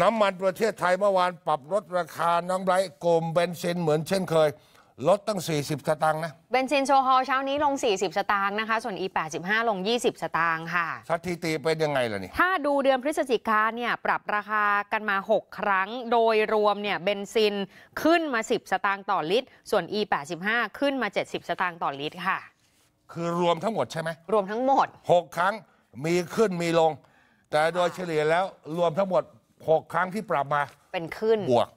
น้ำมันประเทศไทยเมื่อวาน ปรับลดราคาน้องไบรท์โกมเบนซิน เหมือนเช่นเคย ลดตั้ง 40 สตางค์นะ เบนซินโซฮอลเช้านี้ลง 40 สตางค์นะคะ ส่วน E85 ลง 20 สตางค์ค่ะสถิติเป็นยังไงล่ะนี่ถ้าดูเดือนพฤศจิกาเนี่ยปรับราคากันมา 6 ครั้ง โดยรวมเนี่ยเบนซินขึ้นมา 10 สตางค์ต่อลิตร ส่วน E85 ขึ้นมา 70 สตางค์ต่อลิตรค่ะ คือรวมทั้งหมดใช่ไหมรวมทั้งหมด 6 ครั้งมีขึ้นมีลง แต่โดยเฉลี่ยแล้วรวมทั้งหมดหกครั้งที่ปรับมา เป็นขึ้น บวก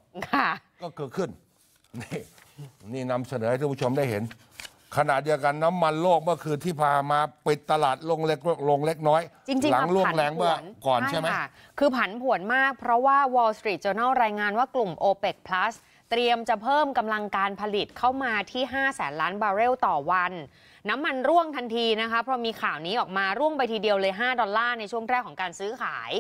ก็เกิดขึ้น นี่นี่นำเสนอให้ท่านผู้ชมได้เห็น ขนาดเดียวกันน้ำมันโลกเมื่อคืนที่พามาปิดตลาดลงเล็กลงเล็กน้อยจริงๆหลังล่วงแรงเมื่อก่อนใช่ไหมคือผันผวนมากเพราะว่า Wall Street Journal รายงานว่ากลุ่ม OPEC Plus เตรียมจะเพิ่มกำลังการผลิตเข้ามาที่5แสนล้านบาร์เรลต่อวัน น้ำมันร่วงทันทีนะคะเพราะมีข่าวนี้ออกมาร่วงไปทีเดียวเลย 5 ดอลลาร์ ในช่วงแรกของการซื้อขาย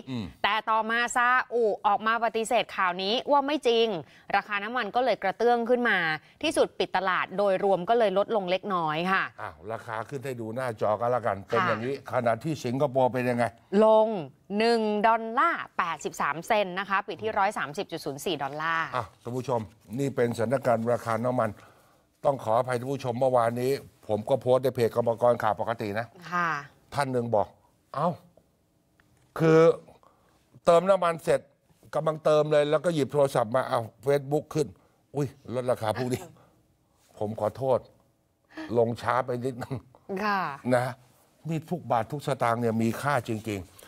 แต่ต่อมาซาอุ ออกมาปฏิเสธข่าวนี้ว่าไม่จริง ราคาน้ำมันก็เลยกระเตื้องขึ้นมาที่สุดปิดตลาดโดยรวมก็เลยลดลงเล็กน้อยค่ะอ้าว ราคาขึ้นให้ดูหน้าจอก็แล้วกันเป็นอย่างนี้ขณะที่สิงคโปร์เป็นยังไงลง1ดอลลาร์83 เซนนะคะ ปิดที่130.04ดอลลาร์อาวท่านผู้ชมนี่เป็นสถานการณ์ราคาน้ำมัน ต้องขออภัยท่านผู้ชมเมื่อวานนี้ ผมก็โพสต์ในเพจกรรมกรข่าวปกตินะค่ะท่านหนึ่งบอก เอ้า คือเติมน้ำมันเสร็จกำลังเติมเลย แล้วก็หยิบโทรศัพท์มาเอาเฟซบุ๊กขึ้น อุ้ย ลดราคาพวกนี้ ผมขอโทษ ลงช้าไปนิดนึงค่ะนะมีทุกบาททุกสตางค์เนี่ยมีค่าจริงๆ